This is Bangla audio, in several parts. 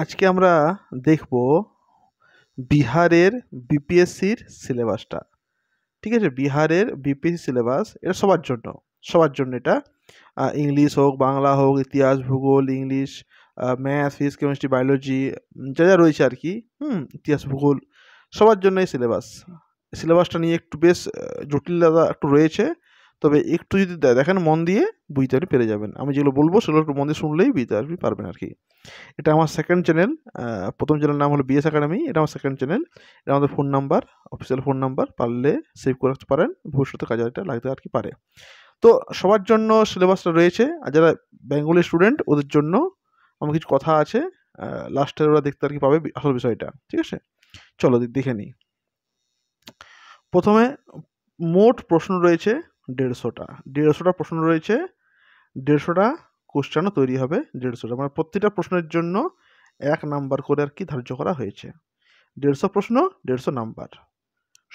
আজকে আমরা দেখব বিহারের বিপিএসসির সিলেবাসটা ঠিক আছে বিহারের বিপিএসসি সিলেবাস এটা সবার জন্য সবার জন্য এটা ইংলিশ হোক বাংলা হোক ইতিহাস ভূগোল English math physics chemistry biology যা যা রয়েছে আর কি হুম ইতিহাস ভূগোল সবার জন্য এই সিলেবাস সিলেবাসটা নিয়ে একটু বেশ জটিলতা একটু রয়েছে তবে একটু যদি দেখেন মন দিয়ে বুঝতে আপনি পেরে যাবেন আমি যেগুলো বলবো সেগুলো একটু মন দিয়ে শুনলেই বুঝতে আসবি পারবেন আর কি এটা আমার সেকেন্ড চ্যানেল প্রথম চ্যানেল নাম হলো বিএস একাডেমি এটা আমার সেকেন্ড চ্যানেল এটা আমাদের phone number official phone number পারলে সেভ করে রাখতে পারেন ভবিষ্যতে কাজে এটা লাগতে আর কি পারে তো সবার জন্য সিলেবাসটা রয়েছে আর যারা বেঙ্গলি স্টুডেন্ট ওদের জন্য আমার কিছু কথা আছে লাস্টে ওরা দেখতে আর কি পাবে আসল বিষয়টা ঠিক আছে চলো দেখে নিই প্রথমে মোট প্রশ্ন রয়েছে দেড়শোটা দেড়শোটা প্রশ্ন রয়েছে দেড়শোটা কোশ্চেনও তৈরি হবে দেড়শোটা মানে প্রতিটা প্রশ্নের জন্য এক নাম্বার করে আর কি ধার্য করা হয়েছে দেড়শো প্রশ্ন দেড়শো নাম্বার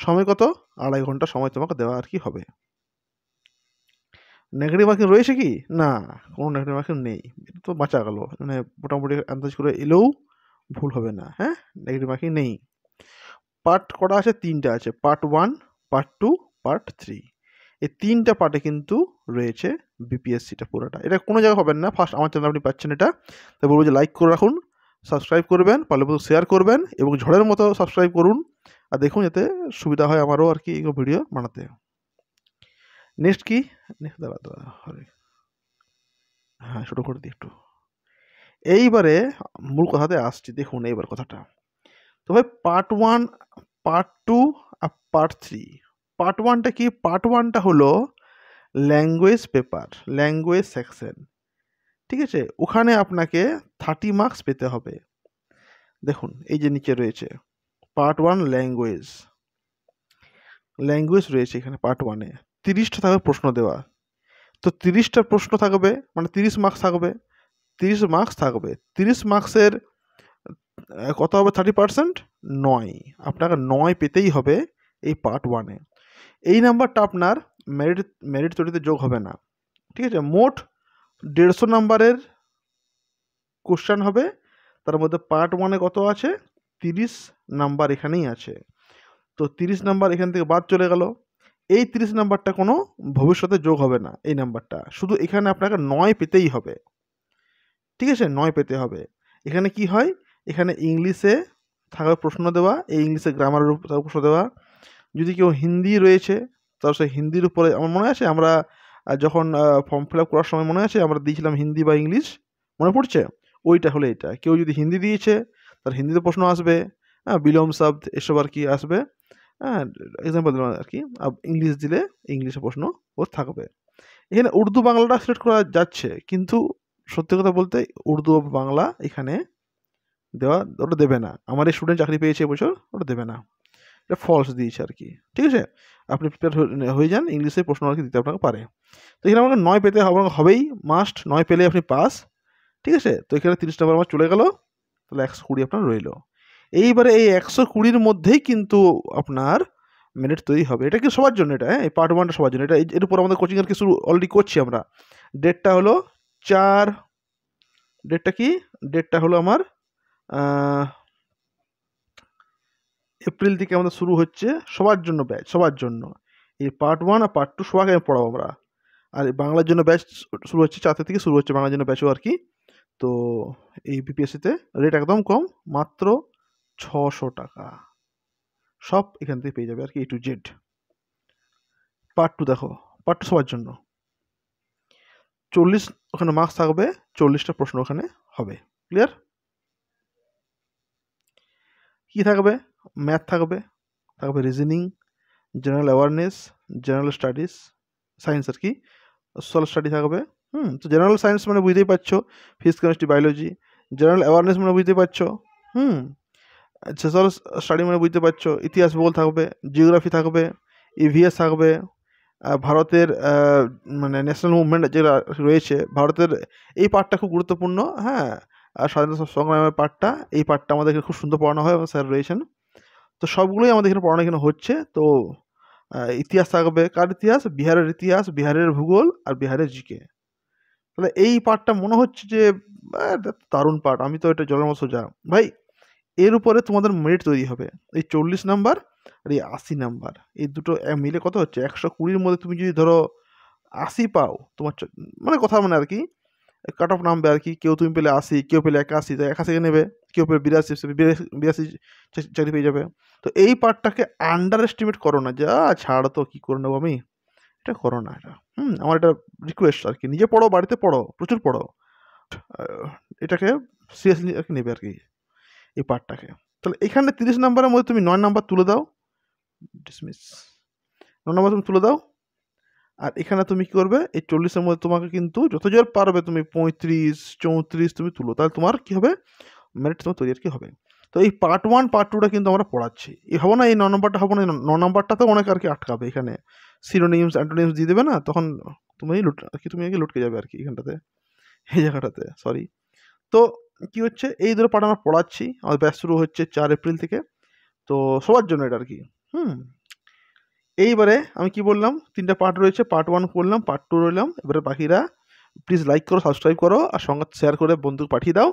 সময় কত আড়াই ঘন্টা সময় তোমাকে দেওয়া আর কি হবে নেগেটিভ মার্কিং রয়েছে কি না কোনো নেগেটিভ মার্কিং নেই এটা তো বাঁচা গেল মানে মোটামুটি আন্দাজ করে এলেও ভুল হবে না হ্যাঁ নেগেটিভ মার্কিং নেই পার্ট করা আছে তিনটা আছে part one part two part three এই তিনটা পার্টে কিন্তু রয়েছে বিপিএসসিটা পুরোটা এটা কোনো জায়গায় হবেন না ফার্স্ট আমার চ্যানেল আপনি পাচ্ছেন এটা তাই বলবো যে লাইক করে রাখুন সাবস্ক্রাইব করবেন পারলে বলতে শেয়ার করবেন এবং ঝড়ের মতো সাবস্ক্রাইব করুন আর দেখুন যাতে সুবিধা হয় আমারও আর কি এগুলো ভিডিও বানাতে নেক্সট কি নেক্সট হ্যাঁ ছোটো করে দিই একটু এইবারে মূল কথাতে আসছি দেখুন এইবার কথাটা তো ভাই পার্ট ওয়ান পার্ট টু আর পার্ট থ্রি পার্ট ওয়ানটা কি পার্ট ওয়ানটা হলো ল্যাঙ্গুয়েজ পেপার ল্যাঙ্গুয়েজ সেকশন ঠিক আছে ওখানে আপনাকে থার্টি মার্কস পেতে হবে দেখুন এই যে নিচে রয়েছে পার্ট ওয়ান ল্যাঙ্গুয়েজ ল্যাঙ্গুয়েজ রয়েছে এখানে পার্ট ওয়ানে তিরিশটা থাকবে প্রশ্ন দেওয়া তো তিরিশটা প্রশ্ন থাকবে মানে তিরিশ মার্কস থাকবে তিরিশ মার্কস থাকবে তিরিশ মার্কসের কত হবে থার্টি পার্সেন্ট নয় আপনাকে নয় পেতেই হবে এই পার্ট ওয়ানে এই নাম্বারটা আপনার মেরিট মেরিট তৈরিতে যোগ হবে না ঠিক আছে মোট দেড়শো নাম্বারের কোশ্চেন হবে তার মধ্যে পার্ট ওয়ানে কত আছে তিরিশ নাম্বার এখানেই আছে তো তিরিশ নাম্বার এখান থেকে বাদ চলে গেল এই তিরিশ নাম্বারটা কোনো ভবিষ্যতে যোগ হবে না এই নাম্বারটা শুধু এখানে আপনাকে নয় পেতেই হবে ঠিক আছে নয় পেতে হবে এখানে কি হয় এখানে ইংলিশে থাকার প্রশ্ন দেওয়া এই ইংলিশে গ্রামারের প্রশ্ন দেওয়া যদি কেউ হিন্দি রয়েছে তার সেই হিন্দির উপরে আমার মনে আছে আমরা যখন ফর্ম ফিল আপ করার সময় মনে আছে আমরা দিয়েছিলাম হিন্দি বা ইংলিশ মনে পড়ছে ওইটা হলে এটা কেউ যদি হিন্দি দিয়েছে তার হিন্দিতে প্রশ্ন আসবে হ্যাঁ বিলম শব্দ এসব আর কি আসবে হ্যাঁ এক্সাম্পল দিলাম আর কি ইংলিশ দিলে ইংলিশে প্রশ্ন ও থাকবে এখানে উর্দু বাংলাটা সিলেক্ট করা যাচ্ছে কিন্তু সত্যি কথা বলতে উর্দু বাংলা এখানে দেওয়া ওটা দেবে না আমার এই স্টুডেন্ট চাকরি পেয়েছে এবছর ওটা দেবে না এটা ফলস দিয়েছে আর কি ঠিক আছে আপনি প্রিপেয়ার হয়ে যান ইংলিশে প্রশ্ন আর কি দিতে আপনাকে পারে তো এখানে আমাকে নয় পেতে হবেই মাস্ট নয় পেলে আপনি পাস ঠিক আছে তো এখানে তিরিশ নম্বর আমার চলে গেল তাহলে একশো কুড়ি আপনার রইল এইবারে এই একশো কুড়ির মধ্যেই কিন্তু আপনার মেরিট তৈরি হবে এটা কিন্তু সবার জন্য এটা হ্যাঁ এই পার্ট ওয়ানটা সবার জন্য এটা এর উপর আমাদের কোচিং আর কি শুরু অলরেডি করছি আমরা ডেটটা হলো চার ডেটটা কি ডেটটা হলো আমার এপ্রিল থেকে আমাদের শুরু হচ্ছে সবার জন্য ব্যাচ সবার জন্য এই পার্ট ওয়ান আর পার্ট টু সবাইকে আমি পড়াবো আমরা আর বাংলার জন্য ব্যাচ শুরু হচ্ছে চারটে থেকে শুরু হচ্ছে বাংলার জন্য ব্যাচও আর কি তো এই বিপিএসসিতে রেট একদম কম মাত্র ছশো টাকা সব এখান থেকে পেয়ে যাবে আর কি A to Z part two দেখো পার্ট টু সবার জন্য চল্লিশ ওখানে মার্কস থাকবে চল্লিশটা প্রশ্ন ওখানে হবে ক্লিয়ার কি থাকবে ম্যাথ থাকবে থাকবে reasoning general awareness general studies science আর কি সোশ্যাল স্টাডি থাকবে হুম তো জেনারেল সায়েন্স মানে বুঝতেই পারছো physics chemistry biology general awareness মানে বুঝতে পারছো হুম সোশ্যাল স্টাডি মানে বুঝতে পারছো ইতিহাস ভূগোল থাকবে জিওগ্রাফি থাকবে ইভিএস থাকবে ভারতের মানে ন্যাশনাল মুভমেন্ট যেটা রয়েছে ভারতের এই পার্টটা খুব গুরুত্বপূর্ণ হ্যাঁ আর স্বাধীনতা সংগ্রামের পার্টটা এই পার্টটা আমাদেরকে খুব সুন্দর পড়ানো হয় এবং স্যার রয়েছেন তো সবগুলোই আমাদের এখানে পড়ানো এখানে হচ্ছে তো ইতিহাস থাকবে কার ইতিহাস বিহারের ইতিহাস বিহারের ভূগোল আর বিহারের জিকে তাহলে এই পার্টটা মনে হচ্ছে যে দারুণ পার্ট আমি তো এটা জলের মতো যা ভাই এর উপরে তোমাদের মেরিট তৈরি হবে এই চল্লিশ নাম্বার আর এই আশি নাম্বার এই দুটো মিলে কত হচ্ছে একশো কুড়ির মধ্যে তুমি যদি ধরো আশি পাও তোমার মানে কথা মানে আর কি কাট অফ নামবে আর কি কেউ তুমি পেলে আশি কেউ পেলে একাশি তো একাশিকে নেবে কেউ পেলে বিরাশি বিরাশি চাকরি পেয়ে যাবে তো এই পার্টটাকে আন্ডার এস্টিমেট করো না যা ছাড় তো কী করে নেবো আমি এটা করো না এটা হুম আমার এটা রিকোয়েস্ট আর কি নিজে পড়ো বাড়িতে পড়ো প্রচুর পড়ো এটাকে সিরিয়াসলি আর কি নেবে আর কি এই পার্টটাকে তাহলে এখানে তিরিশ নাম্বারের মধ্যে তুমি নয় নাম্বার তুলে দাও ডিসমিস নয় নাম্বার তুমি তুলে দাও আর এখানে তুমি কী করবে এই চল্লিশের মধ্যে তোমাকে কিন্তু যত জোর পারবে তুমি পঁয়ত্রিশ চৌত্রিশ তুমি তুলো তাহলে তোমার কী হবে মেরিট তোমার তৈরি আর কি হবে তো এই পার্ট ওয়ান পার্ট টুটা কিন্তু আমরা পড়াচ্ছি এ হবো না এই ন নম্বরটা হবো না ন নম্বরটাতে অনেক আর কি আটকাবে এখানে সিরোনিমস অ্যান্টোনিমস দিয়ে দেবে না তখন তুমি লুট আর কি তুমি আগে লুটকে যাবে আর কি এখানটাতে এই জায়গাটাতে সরি তো কি হচ্ছে এই দুটো পার্ট আমরা পড়াচ্ছি আমাদের ব্যাস শুরু হচ্ছে চার এপ্রিল থেকে তো সবার জন্য এটা আর কি হুম এইবারে আমি কি বললাম তিনটা পার্ট রয়েছে পার্ট ওয়ান করলাম পার্ট টু রইলাম এবারে বাকিরা প্লিজ লাইক করো সাবস্ক্রাইব করো আর সঙ্গে শেয়ার করে বন্ধু পাঠিয়ে দাও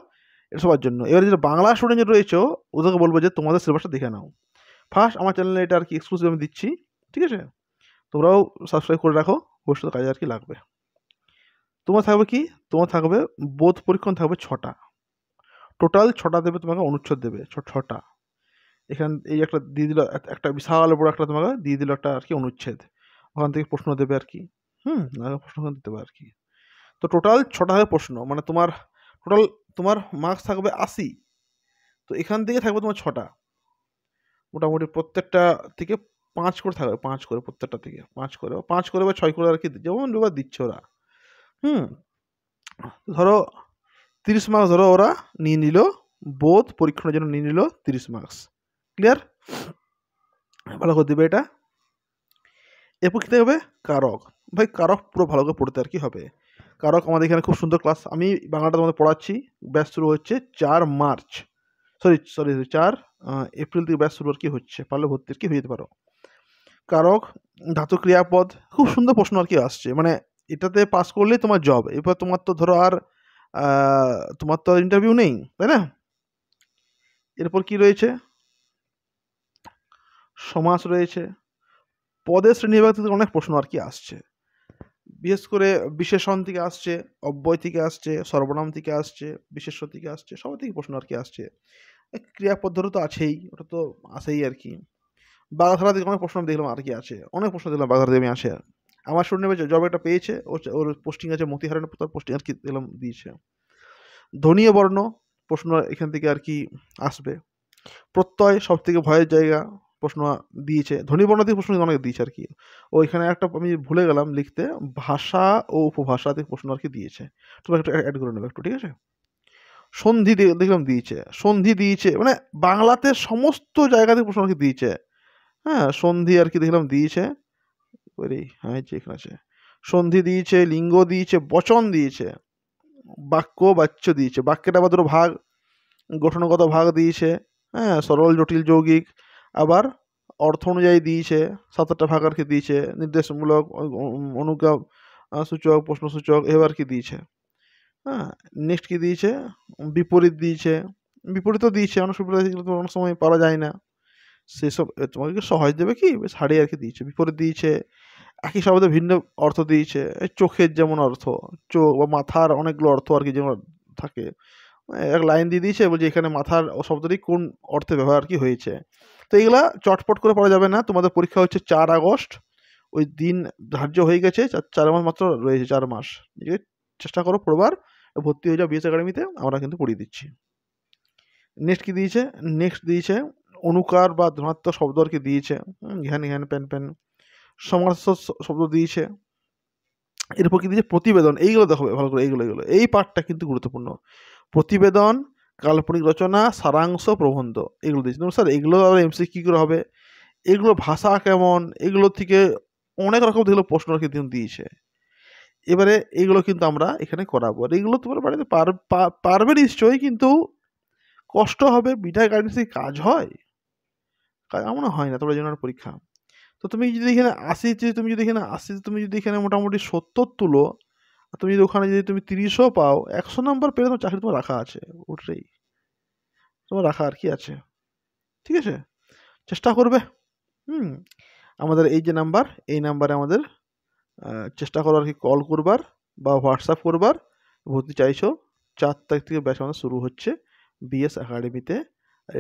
এটা সবার জন্য এবারে যেটা বাংলা স্টুডেন্ট রয়েছে ওদেরকে বলবো যে তোমাদের সিলেবাসটা দেখে নাও ফার্স্ট আমার চ্যানেলে এটা আর কি এক্সক্লুসিভ আমি দিচ্ছি ঠিক আছে তোমরাও সাবস্ক্রাইব করে রাখো ভবিষ্যতে কাজে আর কি লাগবে তোমার থাকবে কি তোমার থাকবে বোধ পরীক্ষণ থাকবে ছটা টোটাল ছটা দেবে তোমাকে অনুচ্ছেদ দেবে ছটা এখান এই একটা দিয়ে দিল একটা বিশাল বড় একটা তোমাকে দিয়ে দিল একটা আর কি অনুচ্ছেদ ওখান থেকে প্রশ্ন দেবে আর কি হুম প্রশ্ন ওখান দিতে আর কি তো টোটাল ছটা হবে প্রশ্ন মানে তোমার টোটাল তোমার মার্কস থাকবে আশি তো এখান থেকে থাকবে তোমার ছটা মোটামুটি প্রত্যেকটা থেকে পাঁচ করে থাকবে পাঁচ করে প্রত্যেকটা থেকে পাঁচ করে পাঁচ করে বা ছয় করে আর কি যেমন এবার দিচ্ছে ওরা হুম ধরো তিরিশ মার্কস ধরো ওরা নিয়ে নিল বোধ পরীক্ষণের জন্য নিয়ে নিল তিরিশ মার্কস ক্লিয়ার ভালো করে দেবে এটা এরপর কী হবে কারক ভাই কারক পুরো ভালো করে পড়তে আর কি হবে কারক আমাদের এখানে খুব সুন্দর ক্লাস আমি বাংলাটা তোমাদের পড়াচ্ছি ব্যাস শুরু হচ্ছে চার মার্চ সরি সরি চার এপ্রিল থেকে ব্যাস শুরু আর কি হচ্ছে পারলে ভর্তি আর কি হয়ে যেতে পারো কারক ধাতু ক্রিয়াপদ খুব সুন্দর প্রশ্ন আর কি আসছে মানে এটাতে পাস করলেই তোমার জব এরপর তোমার তো ধরো আর তোমার তো ইন্টারভিউ নেই তাই না এরপর কি রয়েছে সমাজ রয়েছে পদের শ্রেণীবিভাগ থেকে অনেক প্রশ্ন আর কি আসছে বিশেষ করে বিশেষণ থেকে আসছে অব্যয় থেকে আসছে সর্বনাম থেকে আসছে বিশেষ থেকে আসছে সব থেকে প্রশ্ন আর কি আসছে ক্রিয়াপদ্ধতি তো আছেই ওটা তো আসেই আর কি বাগধারা থেকে অনেক প্রশ্ন দেখলাম আর কি আছে অনেক প্রশ্ন দেখলাম বাগধারা থেকে আসে আমার শুনে জব একটা পেয়েছে ওর পোস্টিং আছে মতিহারণ তার পোস্টিং আর কি দেখলাম দিয়েছে ধনীয় বর্ণ প্রশ্ন এখান থেকে আর কি আসবে প্রত্যয় সব থেকে ভয়ের জায়গা প্রশ্ন দিয়েছে ধ্বনিবর্ণাদি প্রশ্ন অনেক দিয়েছে আর কি ওইখানে একটা আমি ভুলে গেলাম লিখতে ভাষা ও উপভাষাতে প্রশ্ন আর কি দিয়েছে তোমরা একটু অ্যাড করে নেবে একটু ঠিক আছে সন্ধি দেখলাম দিয়েছে সন্ধি দিয়েছে মানে বাংলাতে সমস্ত জায়গাতে প্রশ্ন আর কি দিয়েছে হ্যাঁ সন্ধি আর কি দেখলাম দিয়েছে হ্যাঁ এখানে আছে সন্ধি দিয়েছে লিঙ্গ দিয়েছে বচন দিয়েছে বাক্য বাচ্য দিয়েছে বাক্যটা আবার দুটো ভাগ গঠনগত ভাগ দিয়েছে হ্যাঁ সরল জটিল যৌগিক আবার অর্থ অনুযায়ী দিয়েছে সাত আটটা কি দিয়েছে নির্দেশমূলক অনুজ্ঞা সূচক প্রশ্নসূচক এবার কি দিয়েছে হ্যাঁ নেক্সট কি দিয়েছে বিপরীত দিয়েছে বিপরীতও দিয়েছে অনেক সুবিধা অনেক সময় পারা যায় না সেসব তোমাকে সহজ দেবে কি শাড়ি হারিয়ে আর কি দিয়েছে বিপরীত দিয়েছে একই শব্দে ভিন্ন অর্থ দিয়েছে চোখের যেমন অর্থ চোখ বা মাথার অনেকগুলো অর্থ আর কি যেমন থাকে এক লাইন দিয়ে দিয়েছে বলছে এখানে মাথার শব্দটি কোন অর্থে ব্যবহার কি হয়েছে তো এগুলা চটপট করে পড়া যাবে না তোমাদের পরীক্ষা হচ্ছে চার আগস্ট ওই দিন ধার্য হয়ে গেছে চার মাস মাত্র রয়েছে চার মাস চেষ্টা করো পড়বার ভর্তি হয়ে যাও বিএস একাডেমিতে আমরা কিন্তু পড়িয়ে দিচ্ছি নেক্সট কি দিয়েছে নেক্সট দিয়েছে অনুকার বা ধনাত্মক শব্দ আর কি দিয়েছে ঘ্যান ঘ্যান প্যান প্যান সমাস শব্দ দিয়েছে এরপর কি দিয়েছে প্রতিবেদন এইগুলো দেখো ভালো করে এইগুলো এইগুলো এই পার্টটা কিন্তু গুরুত্বপূর্ণ প্রতিবেদন কাল্পনিক রচনা সারাংশ প্রবন্ধ এগুলো দিয়েছি স্যার এগুলো আবার এমসি কী করে হবে এগুলো ভাষা কেমন এগুলো থেকে অনেক রকম দেখলো প্রশ্ন কিন্তু দিয়েছে এবারে এগুলো কিন্তু আমরা এখানে করাবো আর এগুলো তোমার বাড়িতে পারবে নিশ্চয়ই কিন্তু কষ্ট হবে বিটা গাইডেন্সে কাজ হয় আমার হয় না তোমরা জন্য পরীক্ষা তো তুমি যদি এখানে আসি তুমি যদি এখানে আসি তুমি যদি এখানে মোটামুটি সত্তর তুলো তুমি যদি ওখানে যদি তুমি তিরিশও পাও একশো নাম্বার পেলে তোমার চাকরি তোমার রাখা আছে ওটাই তোমার রাখা আর কি আছে ঠিক আছে চেষ্টা করবে হুম আমাদের এই যে নাম্বার এই নাম্বারে আমাদের চেষ্টা করো আর কি কল করবার বা হোয়াটসঅ্যাপ করবার ভর্তি চাইছো চার তারিখ থেকে ব্যাচ আমাদের শুরু হচ্ছে বিএস একাডেমিতে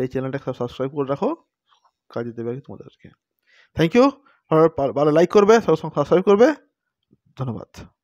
এই চ্যানেলটা সাবস্ক্রাইব করে রাখো কাজে দেবে আর কি তোমাদেরকে থ্যাংক ইউ ভালো লাইক করবে সাবস্ক্রাইব করবে ধন্যবাদ